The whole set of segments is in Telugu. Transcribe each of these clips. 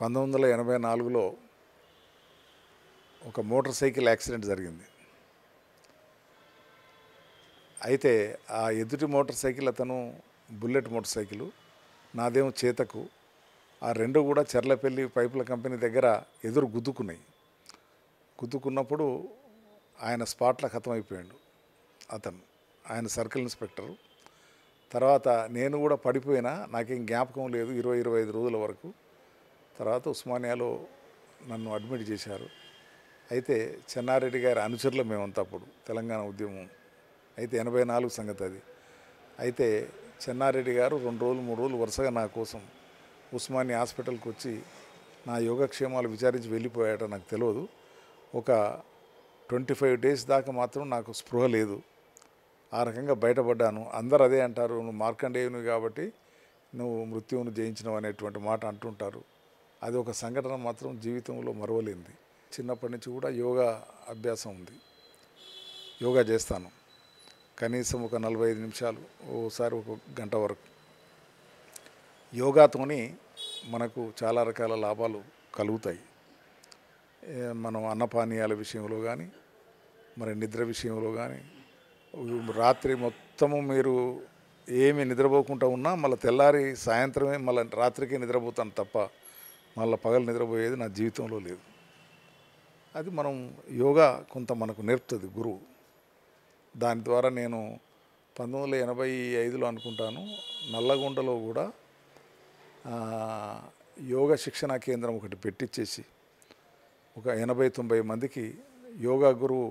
పంతొమ్మిది వందల ఎనభై నాలుగులో ఒక మోటార్ సైకిల్ యాక్సిడెంట్ జరిగింది అయితే ఆ ఎదుటి మోటార్ సైకిల్ అతను బుల్లెట్ మోటార్ సైకిల్ నాదేమో చేతకు ఆ రెండు కూడా చెర్లపల్లి పైపుల కంపెనీ దగ్గర ఎదురు గుద్దుకున్నాయి గుద్దుకున్నప్పుడు ఆయన స్పాట్ల ఖతం అయిపోయాడు అతను ఆయన సర్కిల్ ఇన్స్పెక్టరు తర్వాత నేను కూడా పడిపోయినా నాకేం జ్ఞాపకం లేదు ఇరవై ఇరవై ఐదు రోజుల వరకు తర్వాత ఉస్మానియాలో నన్ను అడ్మిట్ చేశారు అయితే చెన్నారెడ్డి గారి అనుచరులు మేమంతా అప్పుడు తెలంగాణ ఉద్యమం అయితే ఎనభై నాలుగు సంగతి అది అయితే చెన్నారెడ్డి గారు రెండు రోజులు మూడు రోజులు వరుసగా నా కోసం ఉస్మాని హాస్పిటల్కి వచ్చి నా యోగక్షేమాలు విచారించి వెళ్ళిపోయాట నాకు తెలియదు ఒక ట్వంటీ ఫైవ్ డేస్ దాకా మాత్రం నాకు స్పృహ లేదు ఆ రకంగా బయటపడ్డాను అందరు అదే అంటారు నువ్వు మార్కండేయుని కాబట్టి నువ్వు మృత్యువును జయించినవు అనేటువంటి మాట అంటుంటారు అది ఒక సంఘటన మాత్రం జీవితంలో మరవలేంది చిన్నప్పటి నుంచి కూడా యోగా అభ్యాసం ఉంది యోగా చేస్తాను కనీసం ఒక నలభై ఐదు నిమిషాలు ఓసారి ఒక గంట వరకు యోగాతోని మనకు చాలా రకాల లాభాలు కలుగుతాయి మనం అన్నపానీయాల విషయంలో కానీ మరి నిద్ర విషయంలో కానీ రాత్రి మొత్తము మీరు ఏమి నిద్రపోకుండా ఉన్నా మళ్ళీ తెల్లారి సాయంత్రమే మళ్ళీ రాత్రికి నిద్రపోతాను తప్ప మళ్ళీ పగలు నిద్రపోయేది నా జీవితంలో లేదు అది మనం యోగా కొంత మనకు నేర్పుతుంది గురువు దాని ద్వారా నేను పంతొమ్మిది వందల ఎనభై ఐదులో అనుకుంటాను నల్లగొండలో కూడా యోగ శిక్షణా కేంద్రం ఒకటి పెట్టించేసి ఒక ఎనభై తొంభై మందికి యోగా గురువు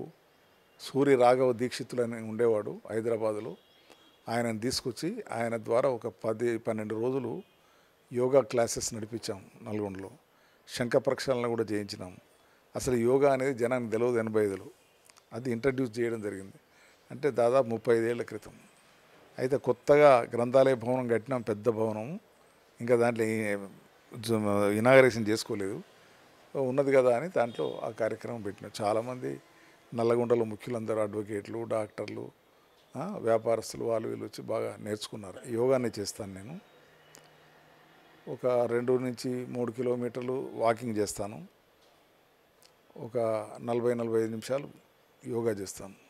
సూర్య రాఘవ దీక్షితులు అని ఉండేవాడు హైదరాబాదులో ఆయనను తీసుకొచ్చి ఆయన ద్వారా ఒక పది పన్నెండు రోజులు యోగా క్లాసెస్ నడిపించాం నల్గొండలో శంఖ ప్రక్షాళన కూడా చేయించినాం అసలు యోగా అనేది జనానికి తెలియదు ఎనభై ఐదులో అది ఇంట్రడ్యూస్ చేయడం జరిగింది అంటే దాదాపు ముప్పై ఐదేళ్ల క్రితం అయితే కొత్తగా గ్రంథాలయ భవనం కట్టినాం పెద్ద భవనం ఇంకా దాంట్లో ఇనాగరేషన్ చేసుకోలేదు ఉన్నది కదా అని దాంట్లో ఆ కార్యక్రమం పెట్టినాం చాలామంది నల్లగొండలో ముఖ్యులందరూ అడ్వకేట్లు డాక్టర్లు వ్యాపారస్తులు వాళ్ళు వీళ్ళు వచ్చి బాగా నేర్చుకున్నారు యోగానే చేస్తాను నేను ఒక రెండు నుంచి మూడు కిలోమీటర్లు వాకింగ్ చేస్తాను ఒక నలభై నలభై ఐదు నిమిషాలు యోగా చేస్తాను